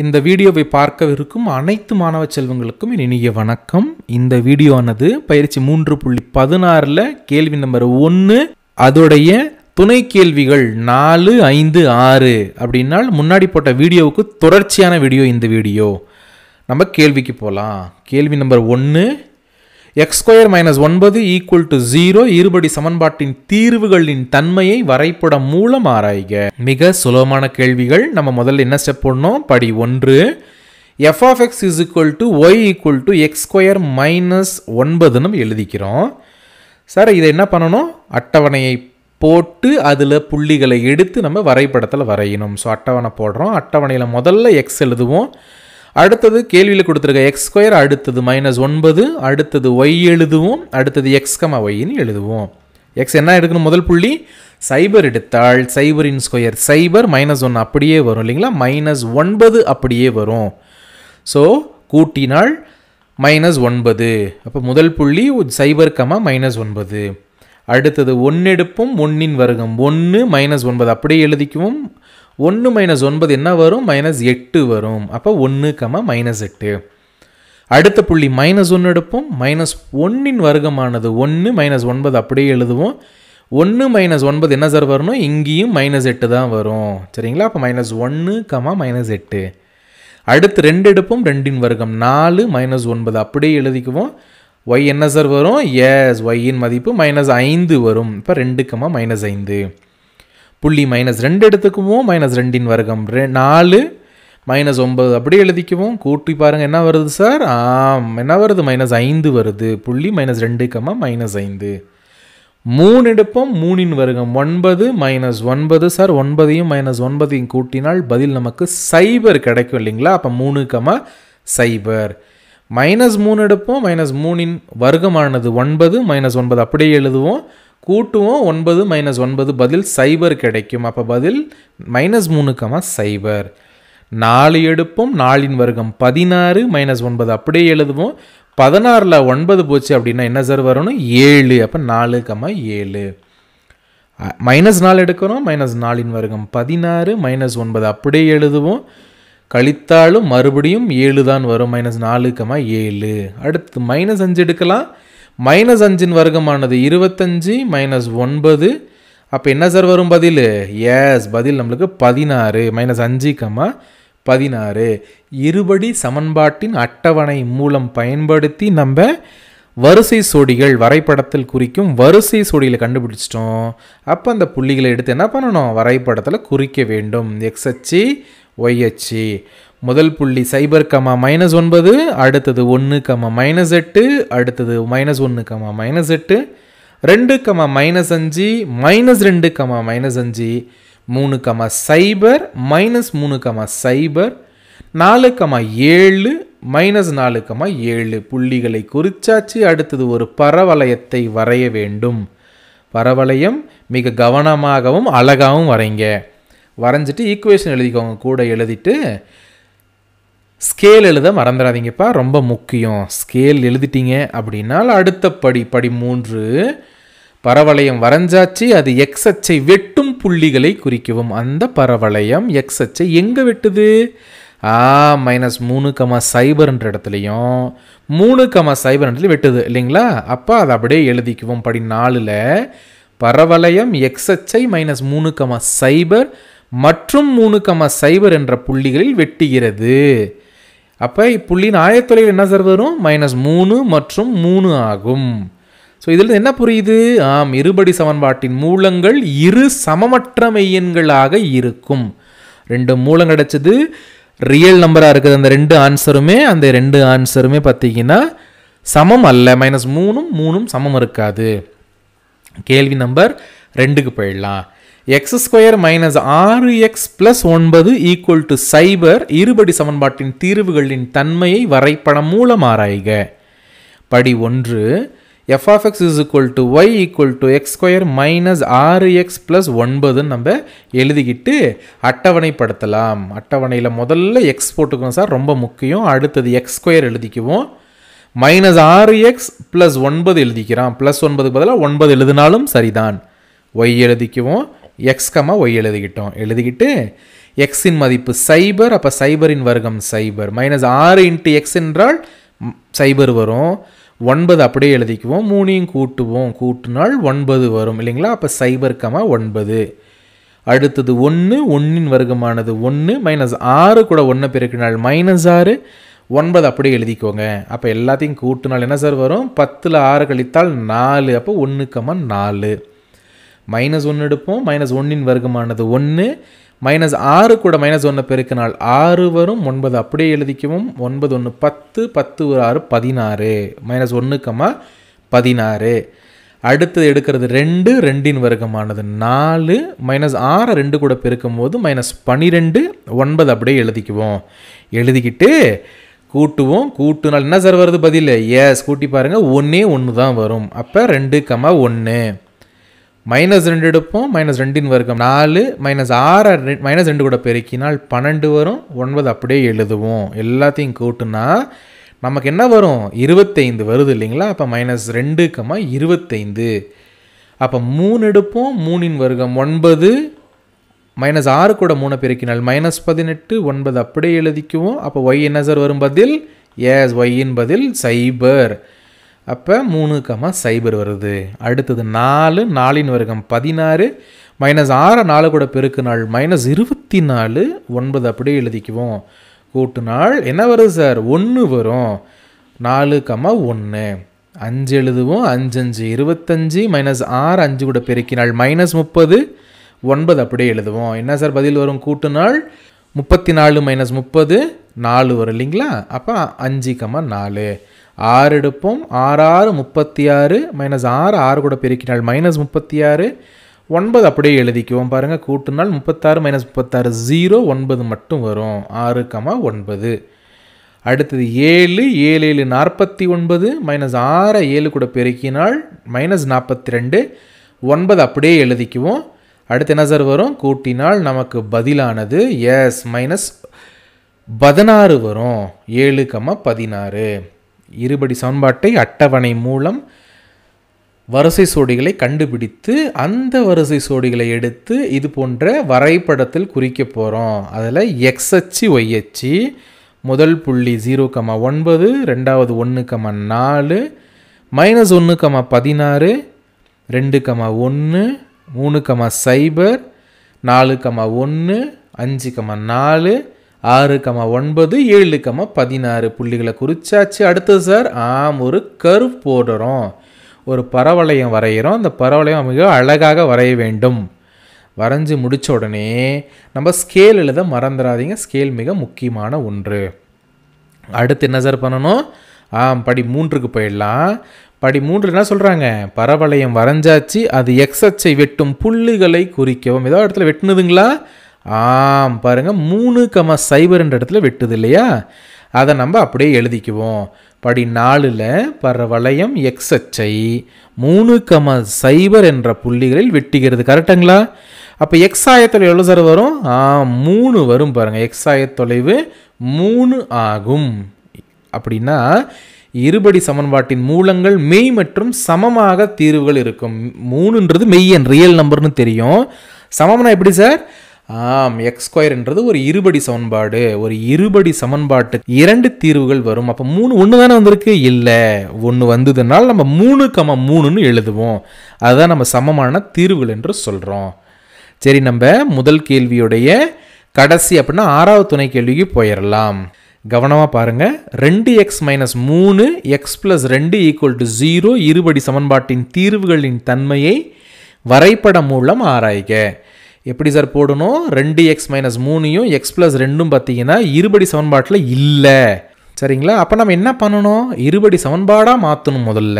இந்த வீடியோவை பார்க்கவிருக்கும் அனைத்து மாணவ செல்வங்களுக்கும் என் இனிய வணக்கம் இந்த வீடியோவானது பயிற்சி மூன்று புள்ளி பதினாறில் கேள்வி நம்பர் ஒன்று அதோடைய துணை கேள்விகள் நாலு ஐந்து ஆறு அப்படின்னால் முன்னாடி போட்ட வீடியோவுக்கு தொடர்ச்சியான வீடியோ இந்த வீடியோ நம்ம கேள்விக்கு போகலாம் கேள்வி நம்பர் ஒன்று எக்ஸ் ஸ்கொயர் மைனஸ் ஒன்பது ஈக்குவல் டு ஜீரோ இருபடி சமன்பாட்டின் தீர்வுகளின் தன்மையை வரைபடம் மூலம் ஆராய்க மிக சுலபமான கேள்விகள் நம்ம முதல்ல என்ன ஸ்டெப் பண்ணோம் படி ஒன்று f of x is equal to y equal to x square minus ஒன்பதுன்னு எழுதிக்கிறோம் சார் இதை என்ன பண்ணணும் அட்டவணையை போட்டு அதில் புள்ளிகளை எடுத்து நம்ம வரைபடத்தில் வரையணும் ஸோ அட்டவணை போடுறோம் அட்டவணையில் முதல்ல எக்ஸ் எழுதுவோம் அடுத்தது கேள்வியில் கொடுத்துருக்க எக்ஸ் ஸ்கொயர் அடுத்தது மைனஸ் ஒன்பது அடுத்தது ஒய் எழுதுவோம் அடுத்தது எக்ஸ் கமா ஒய்ன்னு எழுதுவோம் எக்ஸ் என்ன எடுக்கணும் முதல் புள்ளி சைபர் எடுத்தால் சைபரின் ஸ்கொயர் சைபர் மைனஸ் ஒன் அப்படியே வரும் இல்லைங்களா மைனஸ் ஒன்பது அப்படியே வரும் ஸோ கூட்டினால் மைனஸ் ஒன்பது அப்போ முதல் புள்ளி சைபர் கமா மைனஸ் ஒன்பது அடுத்தது ஒன்று எடுப்போம் ஒன்றின் வருகம் ஒன்று மைனஸ் ஒன்பது அப்படியே எழுதிக்குவோம் ஒன்று மைனஸ் ஒன்பது என்ன வரும் மைனஸ் எட்டு வரும் அப்போ ஒன்று கம்மா மைனஸ் எட்டு அடுத்த புள்ளி மைனஸ் ஒன்று எடுப்போம் மைனஸ் ஒன்றின் வர்க்கமானது ஒன்று மைனஸ் ஒன்பது அப்படியே எழுதுவோம் ஒன்று மைனஸ் ஒன்பது என்ன சார் வரணும் இங்கேயும் மைனஸ் எட்டு தான் வரும் சரிங்களா அப்போ மைனஸ் ஒன்று கமா மைனஸ் எட்டு அடுத்து ரெண்டு எடுப்போம் ரெண்டின் வர்க்கம் நாலு மைனஸ் ஒன்பது அப்படியே எழுதிக்குவோம் ஒய் என்ன சார் வரும் எஸ் ஒய்யின் மதிப்பு மைனஸ் ஐந்து வரும் இப்போ ரெண்டு கமா மைனஸ் ஐந்து புள்ளி மைனஸ் ரெண்டு எடுத்துக்குவோம் மைனஸ் ரெண்டின் வர்க்கம் ரெ நாலு மைனஸ் ஒம்பது அப்படியே எழுதிக்குவோம் கூட்டி பாருங்கள் என்ன வருது சார் ஆம் என்ன வருது மைனஸ் ஐந்து வருது புள்ளி மைனஸ் ரெண்டு கம்மா மைனஸ் ஐந்து மூணு எடுப்போம் மூணின் வருகம் ஒன்பது மைனஸ் ஒன்பது சார் ஒன்பதையும் மைனஸ் ஒன்பதையும் கூட்டினால் பதில் நமக்கு சைபர் கிடைக்கும் இல்லைங்களா அப்போ மூணு கமா சைபர் மைனஸ் மூணு எடுப்போம் மைனஸ் மூணின் வருகமானது ஒன்பது மைனஸ் ஒன்பது அப்படியே எழுதுவோம் கூட்டுவோம் ஒன்பது மைனஸ் ஒன்பது பதில் சைபர் கிடைக்கும் அப்போ பதில் மைனஸ் மூணுக்கமா சைபர் நாலு எடுப்போம் நாலின் வர்க்கம் பதினாறு மைனஸ் ஒன்பது அப்படியே எழுதுவோம் பதினாறில் ஒன்பது போச்சு அப்படின்னா என்ன சார் வரணும் ஏழு அப்போ நாலு கமா ஏழு மைனஸ் நாலு எடுக்கிறோம் மைனஸ் நாலின் வர்க்கம் பதினாறு மைனஸ் ஒன்பது அப்படியே எழுதுவோம் கழித்தாலும் மறுபடியும் ஏழு தான் வரும் மைனஸ் நாலு கமா ஏழு அடுத்து மைனஸ் அஞ்சு எடுக்கலாம் மைனஸ் அஞ்சின் வர்க்கமானது இருபத்தஞ்சி மைனஸ் ஒன்பது அப்போ என்ன சார் வரும் பதில் எஸ் பதில் நம்மளுக்கு பதினாறு மைனஸ் அஞ்சு கம்மா பதினாறு இருபடி சமன்பாட்டின் அட்டவணை மூலம் பயன்படுத்தி நம்ம வரிசை சோடிகள் வரைபடத்தில் குறிக்கும் வரிசை சோடிகளை கண்டுபிடிச்சிட்டோம் அப்போ அந்த புள்ளிகளை எடுத்து என்ன பண்ணணும் வரைபடத்தில் குறிக்க வேண்டும் எக்ஸ் அச்சு ஒய் அச்சு முதல் புள்ளி சைபர் கமா மைனஸ் ஒன்பது அடுத்தது ஒன்று கமா மைனஸ் எட்டு அடுத்தது மைனஸ் ஒன்று கமா மைனஸ் எட்டு ரெண்டு கமா மைனஸ் அஞ்சு மைனஸ் ரெண்டு கமா மைனஸ் அஞ்சு மூணு கமா சைபர் மைனஸ் மூணு கமா சைபர் நாலு கமா ஏழு மைனஸ் நாலு கமா ஏழு புள்ளிகளை குறிச்சாச்சு அடுத்தது ஒரு பரவளையத்தை வரைய வேண்டும் பரவளையம் மிக கவனமாகவும் அழகாகவும் வரைங்க வரைஞ்சிட்டு ஈக்குவேஷன் எழுதிக்கோங்க கூட எழுதிட்டு ஸ்கேல் எழுத மறந்துடாதீங்கப்பா ரொம்ப முக்கியம் ஸ்கேல் எழுதிட்டீங்க அப்படின்னால் அடுத்த படி படி மூன்று பரவளையம் வரைஞ்சாச்சு அது எக்ஸ் அச்சை வெட்டும் புள்ளிகளை குறிக்கவும் அந்த பரவளையம் எக்ஸ் அச்சை எங்கே வெட்டுது ஆ மைனஸ் மூணு கமா சைபர்ன்ற இடத்துலையும் மூணு கமா சைபர்ன்றதுலையும் வெட்டுது இல்லைங்களா அப்போ அதை அப்படியே எழுதிக்குவோம் படி நாலில் பரவளையம் எக்ஸ் அச்சை மைனஸ் மூணு கமா சைபர் மற்றும் மூணு கமா சைபர் என்ற புள்ளிகளில் வெட்டுகிறது அப்போ இப்புள்ளியின் ஆயத்தொலைவு என்ன சார் வரும் மைனஸ் மூணு மற்றும் மூணு ஆகும் ஸோ இதில் என்ன புரியுது ஆம் இருபடி சமன்பாட்டின் மூலங்கள் இரு சமமற்ற மெய்யன்களாக இருக்கும் ரெண்டு மூலம் கிடச்சது ரியல் நம்பராக இருக்குது அந்த ரெண்டு ஆன்சருமே அந்த ரெண்டு ஆன்சருமே பார்த்தீங்கன்னா சமம் அல்ல மைனஸ் மூணும் மூணும் சமம் இருக்காது கேள்வி நம்பர் ரெண்டுக்கு போயிடலாம் எக்ஸ் ஸ்கொயர் மைனஸ் ஆறு எக்ஸ் பிளஸ் ஒன்பது ஈக்குவல் டு சைபர் இருபடி சமன்பாட்டின் தீர்வுகளின் தன்மையை வரைபடம் மூலம் ஆராய்க படி ஒன்று f of x is equal to y equal to x square minus ஆறு எக்ஸ் ப்ளஸ் ஒன்பதுன்னு நம்ம எழுதிக்கிட்டு அட்டவணைப்படுத்தலாம் அட்டவணையில் முதல்ல எக்ஸ் போட்டுக்கணும் சார் ரொம்ப முக்கியம் அடுத்தது எக்ஸ் ஸ்கொயர் எழுதிக்குவோம் மைனஸ் ஆறு எக்ஸ் ப்ளஸ் ஒன்பது எழுதிக்கிறான் ப்ளஸ் ஒன்பதுக்கு பதிலாக ஒன்பது எழுதினாலும் சரிதான் ஒய் எழுதிக்குவோம் கமா ஒய் எழுதிக்கிட்டோம் எழுதிக்கிட்டு எக்ஸின் மதிப்பு சைபர் அப்போ சைபரின் வர்க்கம் சைபர் மைனஸ் ஆறு இன்ட்டு எக்ஸ் என்றால் சைபர் வரும் ஒன்பது அப்படியே எழுதிக்குவோம் மூணையும் கூட்டுவோம் கூட்டினால் ஒன்பது வரும் இல்லைங்களா அப்போ சைபர் கமா ஒன்பது அடுத்தது ஒன்று ஒன்றின் வர்க்கமானது ஒன்று மைனஸ் ஆறு கூட ஒன்று பெருக்கினால் மைனஸ் ஆறு ஒன்பது அப்படியே எழுதிக்கோங்க அப்போ எல்லாத்தையும் கூட்டினால் என்ன சார் வரும் பத்தில் ஆறு கழித்தால் நாலு அப்போ ஒன்று கமா நாலு மைனஸ் ஒன்று எடுப்போம் மைனஸ் ஒன்றின் வர்க்கமானது ஒன்று மைனஸ் ஆறு கூட மைனஸ் ஒன்று பெருக்கினால் ஆறு வரும் ஒன்பது அப்படியே எழுதிக்கவும் ஒன்பது ஒன்று பத்து பத்து ஒரு ஆறு பதினாறு மைனஸ் ஒன்றுக்கம்மா பதினாறு அடுத்தது எடுக்கிறது ரெண்டு ரெண்டின் வர்க்கமானது நாலு மைனஸ் ஆறை ரெண்டு கூட பெருக்கும் போது மைனஸ் பன்னிரெண்டு ஒன்பது அப்படியே எழுதிக்குவோம் எழுதிக்கிட்டு கூட்டுவோம் கூட்டுனால் என்ன சார் வருது பதில் எஸ் கூட்டி பாருங்கள் ஒன்றே ஒன்று தான் வரும் அப்போ ரெண்டு கம்மா ஒன்று மைனஸ் ரெண்டு எடுப்போம் மைனஸ் ரெண்டின் வர்க்கம் நாலு மைனஸ் ஆறு மைனஸ் ரெண்டு கூட பெருக்கினால் பன்னெண்டு வரும் ஒன்பது அப்படியே எழுதுவோம் எல்லாத்தையும் கூட்டுனா நமக்கு என்ன வரும் இருபத்தைந்து வருது இல்லைங்களா அப்போ மைனஸ் கம்மா இருபத்தைந்து அப்போ மூணு எடுப்போம் மூணின் வர்க்கம் ஒன்பது மைனஸ் ஆறு கூட மூணு பெருக்கினால் மைனஸ் பதினெட்டு ஒன்பது அப்படியே எழுதிக்குவோம் அப்போ ஒய் என்ன சார் வரும் பதில் ஏஸ் ஒய்யின் பதில் சைபர் அப்போ மூணு கமா சைபர் வருது அடுத்தது நாலு நாலின் வர்க்கம் பதினாறு மைனஸ் ஆறு நாலு கூட பெருக்கு நாள் மைனஸ் இருபத்தி நாலு ஒன்பது அப்படியே எழுதிக்குவோம் கூட்டு நாள் என்ன வருது சார் ஒன்று வரும் நாலு கமா ஒன்று அஞ்சு எழுதுவோம் அஞ்சு அஞ்சு இருபத்தஞ்சி மைனஸ் ஆறு அஞ்சு கூட பெருக்கினால் மைனஸ் முப்பது ஒன்பது அப்படியே எழுதுவோம் என்ன சார் பதில் வரும் கூட்டு நாள் முப்பத்தி நாலு மைனஸ் முப்பது நாலு வரும் இல்லைங்களா அப்போ அஞ்சு கமா நாலு ஆறு எடுப்போம் ஆறு ஆறு முப்பத்தி ஆறு மைனஸ் ஆறு ஆறு கூட பெருக்கினால் மைனஸ் முப்பத்தி ஆறு ஒன்பது அப்படியே எழுதிக்குவோம் பாருங்கள் கூட்டுனால் முப்பத்தாறு மைனஸ் முப்பத்தாறு ஜீரோ ஒன்பது மட்டும் வரும் ஆறு கமா ஒன்பது அடுத்தது ஏழு ஏழு ஏழு நாற்பத்தி ஒன்பது மைனஸ் ஆறு ஏழு கூட பெருக்கினால் மைனஸ் நாற்பத்தி ரெண்டு ஒன்பது அப்படியே எழுதிக்குவோம் அடுத்து என்ன சார் வரும் கூட்டினால் நமக்கு பதிலானது எஸ் மைனஸ் பதினாறு வரும் ஏழு கம்மா பதினாறு இருபடி சமன்பாட்டை அட்டவணை மூலம் வரிசை சோடிகளை கண்டுபிடித்து அந்த வரிசை சோடிகளை எடுத்து இது போன்ற வரைபடத்தில் குறிக்க போகிறோம் அதில் எக்ஸ் அச்சு ஒய் அச்சு முதல் புள்ளி ஜீரோ கமா ஒன்பது ரெண்டாவது ஒன்று கமா நாலு மைனஸ் ஒன்று கமா பதினாறு ரெண்டு கமா ஒன்று மூணு கமா சைபர் நாலு கமா ஒன்று அஞ்சு கமா நாலு ஆறு கம ஒன்பது ஏழு கமா பதினாறு புள்ளிகளை குறிச்சாச்சு அடுத்தது சார் ஆம் ஒரு கர்வ் போடுறோம் ஒரு பரவளையம் வரைகிறோம் அந்த பரவளையம் மிக அழகாக வரைய வேண்டும் வரைஞ்சி முடித்த உடனே நம்ம ஸ்கேல் எழுத மறந்துடாதீங்க ஸ்கேல் மிக முக்கியமான ஒன்று அடுத்து என்ன சார் பண்ணணும் ஆம் படி மூன்றுக்கு போயிடலாம் படி மூன்று என்ன சொல்கிறாங்க பரவளையம் வரைஞ்சாச்சு அது எக்ஸச்சை வெட்டும் புள்ளிகளை குறிக்கவும் ஏதோ இடத்துல வெட்டினதுங்களா ஆம் பாருங்கள் மூணு கம சைபர்ன்ற இடத்துல வெட்டுது இல்லையா அதை நம்ம அப்படியே எழுதிக்குவோம் படி நாலில் பர வளையம் எக்ஸ் அச்சை மூணு கம சைபர் என்ற புள்ளிகளில் வெட்டுகிறது கரெக்டுங்களா அப்போ எக்ஸ் ஆயத்தொலைவு எவ்வளோ சார் வரும் ஆ மூணு வரும் பாருங்கள் எக்ஸ் ஆயத்தொலைவு மூணு ஆகும் அப்படின்னா இருபடி சமன்பாட்டின் மூலங்கள் மெய் மற்றும் சமமாக தீர்வுகள் இருக்கும் மூணுன்றது மெய் என் ரியல் நம்பர்னு தெரியும் சமம்னா எப்படி சார் ஆம் எக்ஸ் ஸ்கொயர்ன்றது ஒரு இருபடி சமன்பாடு ஒரு இருபடி சமன்பாட்டு இரண்டு தீர்வுகள் வரும் அப்போ மூணு ஒன்று தானே வந்திருக்கு இல்லை ஒன்று வந்ததுனால நம்ம மூணு கம மூணுன்னு எழுதுவோம் அதுதான் நம்ம சமமான தீர்வுகள் என்று சொல்கிறோம் சரி நம்ம முதல் கேள்வியுடைய கடைசி அப்படின்னா ஆறாவது துணை கேள்விக்கு போயிடலாம் கவனமாக பாருங்கள் ரெண்டு எக்ஸ் மைனஸ் மூணு எக்ஸ் ப்ளஸ் ரெண்டு ஈக்குவல் டு ஜீரோ இருபடி சமன்பாட்டின் தீர்வுகளின் தன்மையை வரைபடம் மூலம் ஆராய்க எப்படி சார் போடணும் ரெண்டு எக்ஸ் மைனஸ் மூணையும் எக்ஸ் ப்ளஸ் ரெண்டும் பார்த்தீங்கன்னா இருபடி சமன்பாட்டில் இல்லை சரிங்களா அப்போ நம்ம என்ன பண்ணணும் இருபடி சமன்பாடாக மாற்றணும் முதல்ல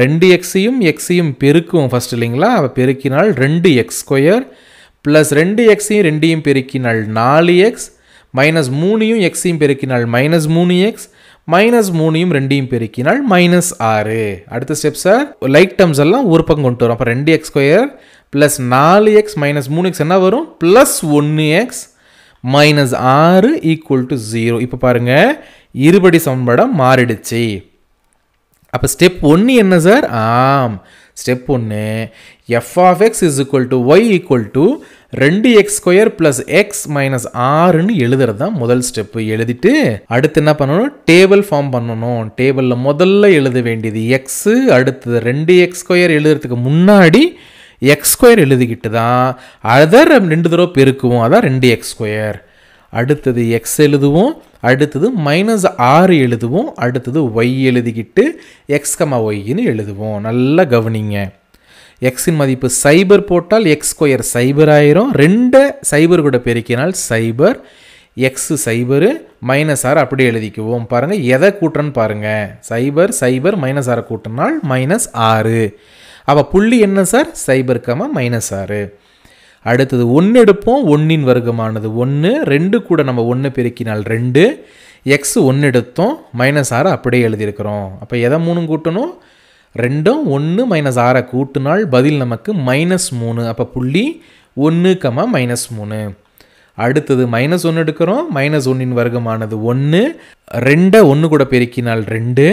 ரெண்டு எக்ஸையும் எக்ஸையும் பெருக்கும் ஃபஸ்ட் இல்லைங்களா அப்போ பெருக்கினால் ரெண்டு எக்ஸ் ஸ்கொயர் ப்ளஸ் ரெண்டு எக்ஸையும் ரெண்டையும் பெருக்கினால் நாலு எக்ஸ் மைனஸ் மூணையும் எக்ஸையும் பெருக்கினால் மைனஸ் மூணு எக்ஸ் மைனஸ் மூணையும் ரெண்டையும் பெருக்கினால் மைனஸ் ஆறு அடுத்த ஸ்டெப் சார் லைக் டேர்ம்ஸ் எல்லாம் ஒரு பக்கம் கொண்டு வரும் அப்போ ரெண்டு எக்ஸ் ஸ்கொயர் ப்ளஸ் நாலு எக்ஸ் மைனஸ் மூணு எக்ஸ் என்ன வரும் ப்ளஸ் ஒன்று எக்ஸ் மைனஸ் ஆறு ஈக்குவல் டு ஜீரோ இப்போ பாருங்கள் இருபடி சமன்பாடாக மாறிடுச்சு அப்போ ஸ்டெப் ஒன்று என்ன சார் ஆம் ஸ்டெப் ஒன்று f of x is equal to y equal to ரெண்டு x square plus x minus ஆறுன்னு எழுதுறது தான் முதல் ஸ்டெப்பு எழுதிட்டு அடுத்து என்ன பண்ணணும் டேபிள் ஃபார்ம் பண்ணணும் டேபிளில் முதல்ல எழுத வேண்டியது எக்ஸு அடுத்தது ரெண்டு எக்ஸ் ஸ்கொயர் எழுதுறதுக்கு முன்னாடி எக்ஸ் ஸ்கொயர் எழுதிக்கிட்டு தான் அதர் ரெண்டு தடவை பெருக்குவோம் அதான் ரெண்டு எக்ஸ் ஸ்கொயர் அடுத்தது எக்ஸ் எழுதுவோம் அடுத்தது மைனஸ் ஆறு எழுதுவோம் அடுத்தது ஒய் எழுதிக்கிட்டு எக்ஸ்கமா ஒய்ன்னு எழுதுவோம் நல்லா கவனிங்க எக்ஸின் மதிப்பு சைபர் போட்டால் எக்ஸ் ஸ்கொயர் சைபர் ஆயிரும் ரெண்டு சைபர் கூட பெருக்கினால் சைபர் எக்ஸு சைபரு மைனஸ் ஆறு அப்படி எழுதிக்குவோம் பாருங்கள் எதை கூட்டுறன்னு பாருங்கள் சைபர் சைபர் மைனஸ் ஆறு கூட்டினால் மைனஸ் ஆறு அப்போ புள்ளி என்ன சார் சைபர் கமா மைனஸ் ஆறு அடுத்தது ஒன்று எடுப்போம் ஒன்றின் வர்க்கமானது ஒன்று ரெண்டு கூட நம்ம ஒன்று பெருக்கினால் ரெண்டு எக்ஸ் ஒன்று எடுத்தோம் மைனஸ் ஆறு அப்படியே எழுதியிருக்கிறோம் அப்போ எதை மூணும் கூட்டணும் ரெண்டும் ஒன்று மைனஸ் ஆறை கூட்டினால் பதில் நமக்கு மைனஸ் மூணு அப்போ புள்ளி ஒன்று கமா மைனஸ் மூணு அடுத்தது மைனஸ் ஒன்று எடுக்கிறோம் மைனஸ் ஒன்றின் வர்க்கமானது ஒன்று ரெண்டை ஒன்று கூட பெருக்கினால் ரெண்டு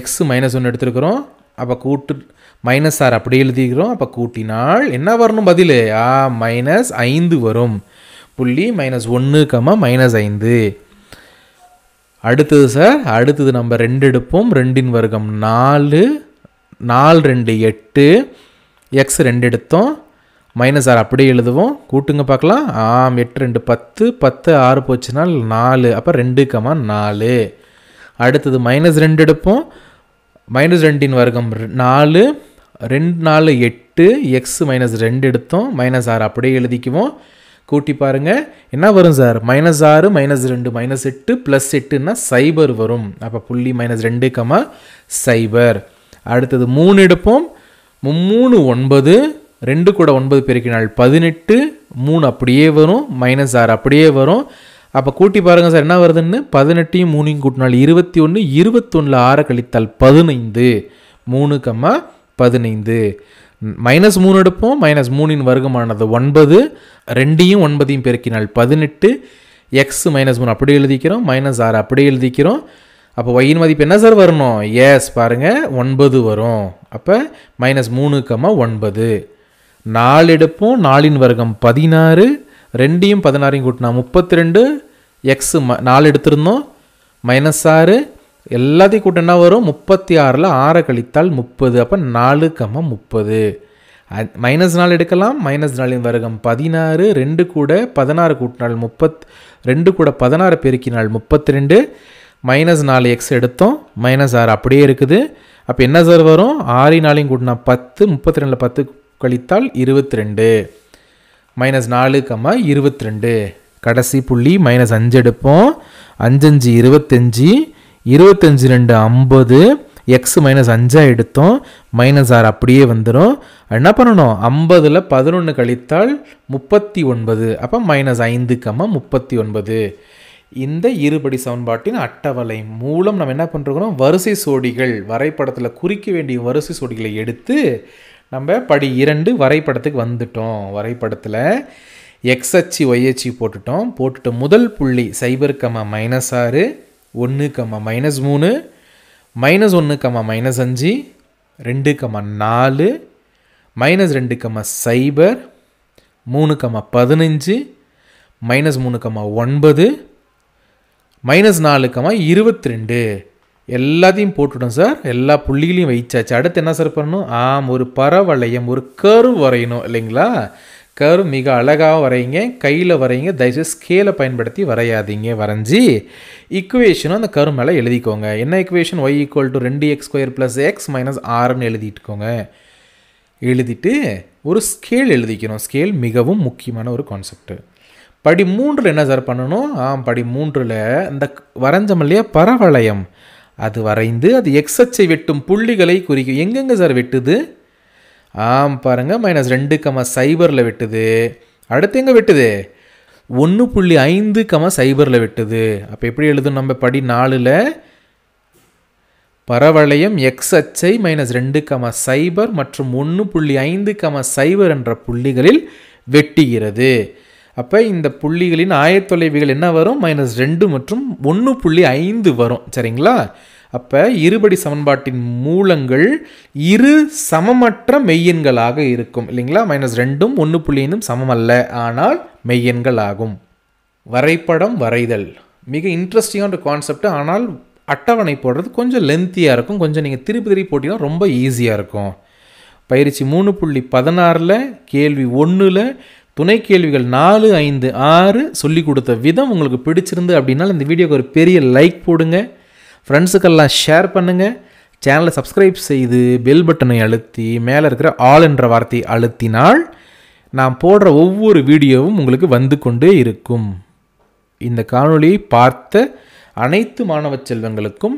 எக்ஸ் மைனஸ் ஒன்று எடுத்துருக்குறோம் அப்போ கூட்டு மைனஸ் ஆர் அப்படி எழுதிக்கிறோம் அப்போ கூட்டினால் என்ன வரணும் பதில் ஆ மைனஸ் ஐந்து வரும் புள்ளி மைனஸ் ஒன்று கம்மா மைனஸ் ஐந்து அடுத்தது சார் அடுத்தது நம்ம ரெண்டு எடுப்போம் ரெண்டின் வர்க்கம் நாலு நாலு ரெண்டு எட்டு எக்ஸ் ரெண்டு எடுத்தோம் மைனஸ் ஆர் அப்படியே எழுதுவோம் கூட்டுங்க பார்க்கலாம் ஆம் எட்டு ரெண்டு பத்து பத்து ஆறு போச்சுனால் நாலு அப்போ ரெண்டு கமா நாலு அடுத்தது மைனஸ் ரெண்டு எடுப்போம் மைனஸ் ரெண்டின் வர்க்கம் நாலு ரெண்டு நாலு எட்டு எக்ஸ் மைனஸ் ரெண்டு எடுத்தோம் மைனஸ் ஆறு அப்படியே எழுதிக்குவோம் கூட்டி பாருங்கள் என்ன வரும் சார் மைனஸ் ஆறு மைனஸ் ரெண்டு மைனஸ் எட்டு ப்ளஸ் எட்டுன்னா சைபர் வரும் அப்போ புள்ளி மைனஸ் ரெண்டு கமா சைபர் அடுத்தது மூணு எடுப்போம் மூணு ஒன்பது ரெண்டு கூட ஒன்பது பெருக்கினால் பதினெட்டு மூணு அப்படியே வரும் மைனஸ் ஆறு அப்படியே வரும் அப்போ கூட்டி பாருங்கள் சார் என்ன வருதுன்னு பதினெட்டையும் மூணையும் கூட்டினால் இருபத்தி ஒன்று இருபத்தொன்னில் ஆறு கழித்தால் பதினைந்து மூணு கம்மா பதினைந்து மைனஸ் மூணு எடுப்போம் மைனஸ் மூணின் வர்க்கமானது ஒன்பது ரெண்டையும் ஒன்பதையும் பெருக்கினால் பதினெட்டு எக்ஸ் மைனஸ் மூணு அப்படியே எழுதிக்கிறோம் மைனஸ் ஆறு அப்படியே எழுதிக்கிறோம் அப்போ ஒயின் மதிப்பு என்ன சார் வரணும் எஸ் பாருங்கள் ஒன்பது வரும் அப்போ மைனஸ் மூணு கம்மா ஒன்பது நாலு எடுப்போம் நாலின் வர்க்கம் பதினாறு ரெண்டையும் பதினாறையும் கூட்டினா முப்பத்தி ரெண்டு எக்ஸ் ம நாலு எடுத்திருந்தோம் மைனஸ் ஆறு எல்லாத்தையும் கூட்டினா வரும் முப்பத்தி ஆறில் ஆறை கழித்தால் முப்பது அப்போ நாலு கம முப்பது மைனஸ் நாலு எடுக்கலாம் மைனஸ் நாலின் வருகம் பதினாறு ரெண்டு கூட பதினாறு கூட்டினால் முப்பத் ரெண்டு கூட பதினாறு பெருக்கினால் முப்பத்தி ரெண்டு மைனஸ் நாலு எக்ஸ் எடுத்தோம் மைனஸ் ஆறு அப்படியே இருக்குது அப்போ என்ன சார் வரும் ஆறு நாளையும் கூட்டினா பத்து முப்பத்தி ரெண்டில் பத்து கழித்தால் இருபத்தி ரெண்டு மைனஸ் நாலு கம இருபத்தி ரெண்டு கடைசி புள்ளி மைனஸ் அஞ்சு எடுப்போம் அஞ்சஞ்சு இருபத்தஞ்சி இருபத்தஞ்சி ரெண்டு ஐம்பது எக்ஸ் மைனஸ் அஞ்சாக எடுத்தோம் மைனஸ் ஆறு அப்படியே வந்துடும் என்ன பண்ணணும் ஐம்பதில் பதினொன்று கழித்தால் முப்பத்தி ஒன்பது அப்போ மைனஸ் ஐந்து கம்ம முப்பத்தி ஒன்பது இந்த இருபடி சமன்பாட்டின் அட்டவளை மூலம் நம்ம என்ன பண்ணுறோம் வரிசை சோடிகள் வரைபடத்தில் குறிக்க வேண்டிய வரிசை சோடிகளை எடுத்து நம்ம படி இரண்டு வரைபடத்துக்கு வந்துட்டோம் வரைபடத்தில் எக்ஸ் அச்சு ஒய் அச்சு போட்டுட்டோம் போட்டுட்டு முதல் புள்ளி சைபர் கம்மா மைனஸ் ஆறு ஒன்று கம்மா மைனஸ் மூணு மைனஸ் ஒன்று கம்மா மைனஸ் அஞ்சு ரெண்டு கம்மா நாலு மைனஸ் ரெண்டு கம்மா சைபர் மூணு கம்மா பதினஞ்சு மைனஸ் மூணு கம்மா ஒன்பது மைனஸ் நாலு கம்மா இருபத்தி ரெண்டு எல்லாத்தையும் போட்டுவிடும் சார் எல்லா புள்ளிகளையும் வைச்சாச்சு அடுத்து என்ன சார் பண்ணணும் ஆம் ஒரு பரவளையம் ஒரு கரு வரையணும் இல்லைங்களா கர் மிக அழகாக வரைங்க கையில் வரைங்க தயவுசெய்து ஸ்கேலை பயன்படுத்தி வரையாதீங்க வரைஞ்சி இக்குவேஷனும் அந்த கரு மேலே எழுதிக்கோங்க என்ன இக்குவேஷன் ஒய் ஈக்குவல் டு ரெண்டு x square plus x minus ஆறுன்னு எழுதிட்டுக்கோங்க எழுதிட்டு ஒரு ஸ்கேல் எழுதிக்கணும் ஸ்கேல் மிகவும் முக்கியமான ஒரு கான்செப்ட்டு படி மூன்றில் என்ன சார் பண்ணணும் ஆ படி மூன்றில் இந்த வரைஞ்சம் இல்லையா பரவளையம் அது வரைந்து அது எக்ஸச்சை வெட்டும் புள்ளிகளை குறிக்கும் எங்கெங்கே சார் வெட்டுது ஆம் பாருங்கள் மைனஸ் ரெண்டு கம சைபரில் வெட்டுது அடுத்து எங்கே வெட்டுது ஒன்று புள்ளி ஐந்து கம சைபரில் வெட்டுது அப்போ எப்படி எழுதும் நம்ம படி நாலில் பரவளையம் எக்ஸ் அச்சை மைனஸ் ரெண்டு கம சைபர் மற்றும் ஒன்று புள்ளி ஐந்து கம சைபர் என்ற புள்ளிகளில் வெட்டுகிறது அப்போ இந்த புள்ளிகளின் ஆயத்தொலைவுகள் என்ன வரும் மைனஸ் ரெண்டு மற்றும் ஒன்று புள்ளி ஐந்து வரும் சரிங்களா அப்போ இருபடி சமன்பாட்டின் மூலங்கள் இரு சமமற்ற மெய்யெண்களாக இருக்கும் இல்லைங்களா மைனஸ் ரெண்டும் ஒன்று சமம் அல்ல ஆனால் மெய்யெண்கள் ஆகும் வரைபடம் வரைதல் மிக இன்ட்ரெஸ்டிங்கான கான்செப்ட் ஆனால் அட்டவணை போடுறது கொஞ்சம் லென்த்தியாக இருக்கும் கொஞ்சம் நீங்கள் திருப்பி திருப்பி போட்டிங்கன்னா ரொம்ப ஈஸியாக இருக்கும் பயிற்சி மூணு புள்ளி பதினாறில் கேள்வி ஒன்றில் துணை கேள்விகள் நாலு ஐந்து ஆறு சொல்லி கொடுத்த விதம் உங்களுக்கு பிடிச்சிருந்து அப்படின்னா இந்த வீடியோக்கு ஒரு பெரிய லைக் போடுங்க ஃப்ரெண்ட்ஸுக்கெல்லாம் ஷேர் பண்ணுங்கள் சேனலை சப்ஸ்கிரைப் செய்து பெல் பட்டனை அழுத்தி மேலே இருக்கிற ஆல் என்ற வார்த்தை அழுத்தினால் நான் போடுற ஒவ்வொரு வீடியோவும் உங்களுக்கு வந்து கொண்டே இருக்கும் இந்த காணொளியை பார்த்த அனைத்து மாணவ செல்வங்களுக்கும்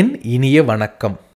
என் இனிய வணக்கம்